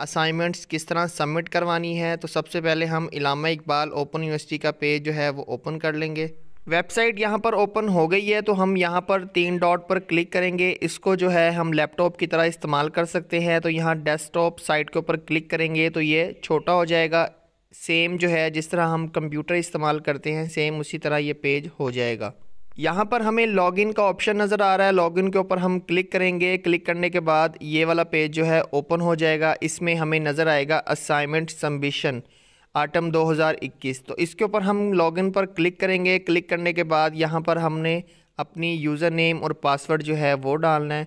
assignments किस तरह submit करवानी है तो सबसे पहले हम इलामा इकबाल ओपन यूनिवर्सिटी का पेज जो है वो ओपन कर लेंगे वेबसाइट यहाँ पर ओपन हो गई है तो हम यहाँ पर तीन डॉट पर क्लिक करेंगे इसको जो है हम लैपटॉप की तरह इस्तेमाल कर सकते हैं तो यहाँ डेस्कटॉप साइट के ऊपर क्लिक करेंगे तो ये छोटा हो जाएगा सेम जो है जिस तरह हम कंप्यूटर इस्तेमाल करते हैं सेम उसी तरह ये पेज हो जाएगा यहाँ पर हमें लॉगिन का ऑप्शन नज़र आ रहा है लॉगिन के ऊपर हम क्लिक करेंगे क्लिक करने के बाद ये वाला पेज जो है ओपन हो जाएगा इसमें हमें नज़र आएगा असाइनमेंट सम्बिशन आटम 2021 तो इसके ऊपर हम लॉगिन पर क्लिक करेंगे क्लिक करने के बाद यहाँ पर हमने अपनी यूज़र नेम और पासवर्ड जो है वो डालना है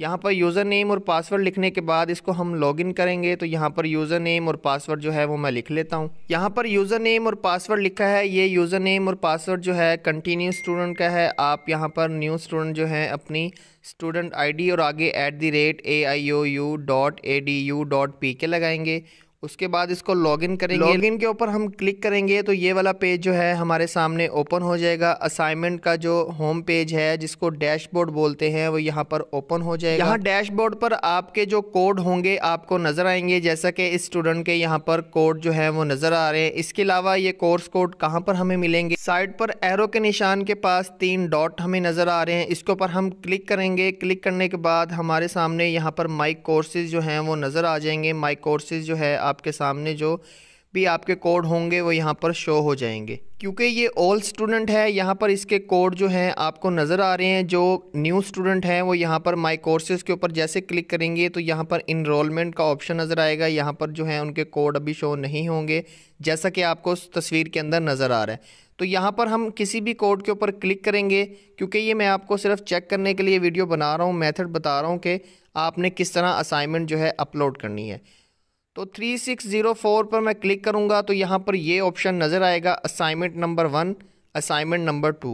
यहाँ पर यूज़र नेम और पासवर्ड लिखने के बाद इसको हम लॉगिन करेंगे तो यहाँ पर यूज़र नेम और पासवर्ड जो है वो मैं लिख लेता हूँ यहाँ पर यूज़र नेम और पासवर्ड लिखा है ये यूज़र नेम और पासवर्ड जो है कंटिन्यू स्टूडेंट का है आप यहाँ पर न्यू स्टूडेंट जो है अपनी स्टूडेंट आईडी और आगे at the rate A I O U dot E D U dot P K लगाएंगे उसके बाद इसको लॉगिन करेंगे लॉगिन के ऊपर हम क्लिक करेंगे तो ये वाला पेज जो है हमारे सामने ओपन हो जाएगा असाइनमेंट का जो होम पेज है जिसको डैशबोर्ड बोलते हैं वो यहाँ पर ओपन हो जाएगा यहाँ डैशबोर्ड पर आपके जो कोड होंगे आपको नज़र आएंगे जैसा कि इस स्टूडेंट के यहाँ पर कोड जो है वो नज़र आ रहे हैं इसके अलावा ये कोर्स कोड कहाँ पर हमें मिलेंगे साइड पर एरो के निशान के पास तीन डॉट हमें नज़र आ रहे हैं इसके ऊपर हम क्लिक करेंगे क्लिक करने के बाद हमारे सामने यहाँ पर माइक कोर्सेज जो है वो नज़र आ जाएंगे माइक कोर्सेज जो है आप आपके सामने जो भी आपके कोड होंगे वो यहाँ पर शो हो जाएंगे क्योंकि ये ओल्ड स्टूडेंट है यहाँ पर इसके कोड जो हैं आपको नज़र आ रहे हैं जो न्यू स्टूडेंट हैं वो यहाँ पर माई कोर्सेज़ के ऊपर जैसे क्लिक करेंगे तो यहाँ पर इनरोलमेंट का ऑप्शन नज़र आएगा यहाँ पर जो है उनके कोड अभी शो नहीं होंगे जैसा कि आपको उस तस्वीर के अंदर नज़र आ रहा है तो यहाँ पर हम किसी भी कोड के ऊपर क्लिक करेंगे क्योंकि ये मैं आपको सिर्फ चेक करने के लिए वीडियो बना रहा हूँ मैथड बता रहा हूँ कि आपने किस तरह असाइनमेंट जो है अपलोड करनी है तो 3604 पर मैं क्लिक करूँगा तो यहाँ पर ये ऑप्शन नज़र आएगा assignment number one assignment number two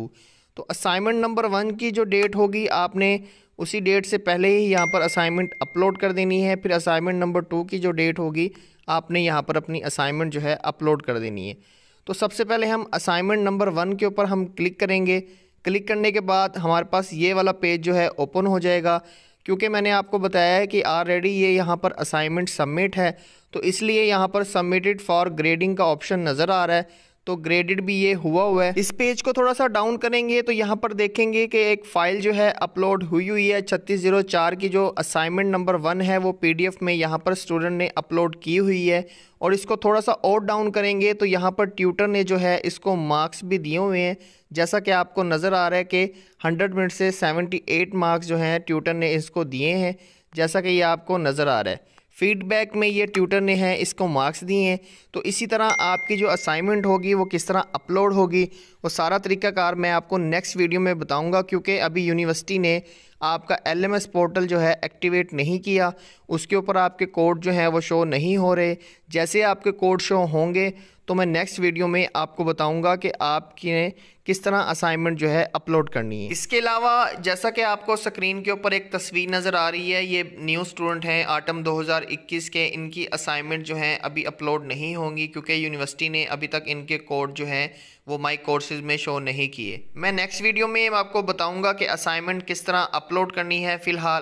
तो असाइनमेंट नंबर वन की जो डेट होगी आपने उसी डेट से पहले ही यहाँ पर असाइनमेंट अपलोड कर देनी है फिर असाइनमेंट नंबर टू की जो डेट होगी आपने यहाँ पर अपनी असाइनमेंट जो है अपलोड कर देनी है तो सबसे पहले हम असाइनमेंट नंबर वन के ऊपर हम क्लिक करेंगे क्लिक करने के बाद हमारे पास ये वाला पेज जो है ओपन हो जाएगा क्योंकि मैंने आपको बताया है कि ऑलरेडी ये यहाँ पर असाइनमेंट सबमिट है तो इसलिए यहाँ पर सबमिटेड फॉर ग्रेडिंग का ऑप्शन नज़र आ रहा है तो ग्रेडेड भी ये हुआ हुआ है इस पेज को थोड़ा सा डाउन करेंगे तो यहाँ पर देखेंगे कि एक फ़ाइल जो है अपलोड हुई हुई है छत्तीस जीरो चार की जो असाइनमेंट नंबर वन है वो पीडीएफ में यहाँ पर स्टूडेंट ने अपलोड की हुई है और इसको थोड़ा सा और डाउन करेंगे तो यहाँ पर ट्यूटर ने जो है इसको मार्क्स भी दिए हुए हैं जैसा कि आपको नज़र आ रहा है कि हंड्रेड मिनट से सेवेंटी एट मार्क्स जो हैं ट्यूटर ने इसको दिए हैं जैसा कि ये आपको नज़र आ रहा है फीडबैक में ये ट्यूटर ने है इसको मार्क्स दिए हैं तो इसी तरह आपकी जो असाइनमेंट होगी वो किस तरह अपलोड होगी वो सारा तरीकाकार मैं आपको नेक्स्ट वीडियो में बताऊँगा क्योंकि अभी यूनिवर्सिटी ने आपका एल पोर्टल जो है एक्टिवेट नहीं किया उसके ऊपर आपके कोड जो हैं वो शो नहीं हो रहे जैसे आपके कोड शो होंगे तो मैं नेक्स्ट वीडियो में आपको बताऊंगा कि आपने किस तरह असाइनमेंट जो है अपलोड करनी है इसके अलावा जैसा कि आपको स्क्रीन के ऊपर एक तस्वीर नज़र आ रही है ये न्यू स्टूडेंट हैं आटम 2021 के इनकी असाइनमेंट जो हैं अभी अपलोड नहीं होंगी क्योंकि यूनिवर्सिटी ने अभी तक इनके कोड जो हैं वो माई कोर्सेज में शो नहीं किए मैं नेक्स्ट वीडियो में आपको बताऊँगा कि असाइनमेंट किस तरह अपलोड अपलोड करनी है फ़िलहाल